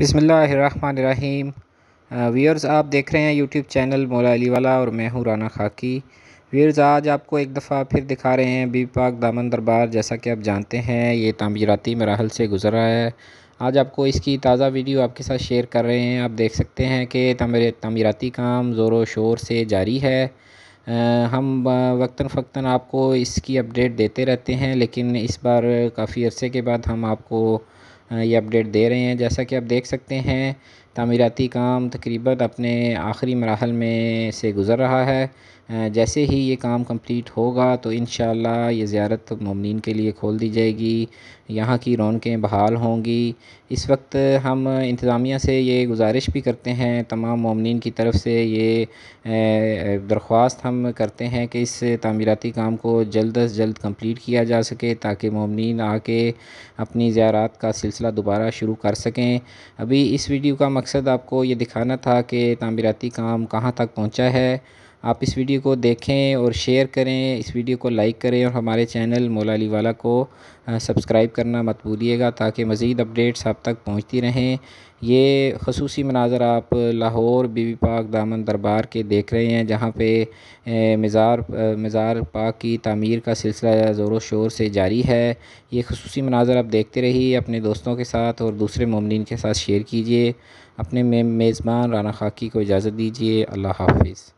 बिसमीम व्यूअर्स आप देख रहे हैं यूट्यूब चैनल मौला अली वाला और मैं हूँ राना खाकी वीयर्स आज आपको एक दफ़ा फिर दिखा रहे हैं बी पाक दामन दरबार जैसा कि आप जानते हैं ये तमीराती मराहल से गुज़र रहा है आज आपको इसकी ताज़ा वीडियो आपके साथ शेयर कर रहे हैं आप देख सकते हैं कि तमीराती काम ज़ोर शोर से जारी है हम वक्ता फ़क्ता आपको इसकी अपडेट देते रहते हैं लेकिन इस बार काफ़ी अर्से के बाद हम आपको ये अपडेट दे रहे हैं जैसा कि आप देख सकते हैं तमीराती काम तकरीबन अपने आखिरी मराहल में से गुज़र रहा है जैसे ही ये काम कम्प्लीट होगा तो इन ये ज़्यारत ममिन के लिए खोल दी जाएगी यहाँ की रौनकें बहाल होंगी इस वक्त हम इंतज़ामिया से ये गुजारिश भी करते हैं तमाम ममिन की तरफ से ये दरख्वास्त हम करते हैं कि इस तमीराती काम को जल्द अज जल्द कम्प्लीट किया जा सके ताकि ममिन आके अपनी ज़्यारत का सिलसिला दोबारा शुरू कर सकें अभी इस वीडियो का मकसद आपको ये दिखाना था कि तामीराती काम कहाँ तक पहुँचा है आप इस वीडियो को देखें और शेयर करें इस वीडियो को लाइक करें और हमारे चैनल मोलाली वाला को सब्सक्राइब करना मत भूलिएगा ताकि मज़ीद अपडेट्स आप तक पहुँचती रहें ये खसूस मनाजर आप लाहौर बीबी पाक दामन दरबार के देख रहे हैं जहाँ पे मज़ार मज़ार पाक की तमीर का सिलसिला ज़ोर शोर से जारी है ये खसूस मनाजर आप देखते रहिए अपने दोस्तों के साथ और दूसरे ममलिन के साथ शेयर कीजिए अपने मेज़बान राना खाकी को इजाज़त दीजिए अल्लाह हाफिज़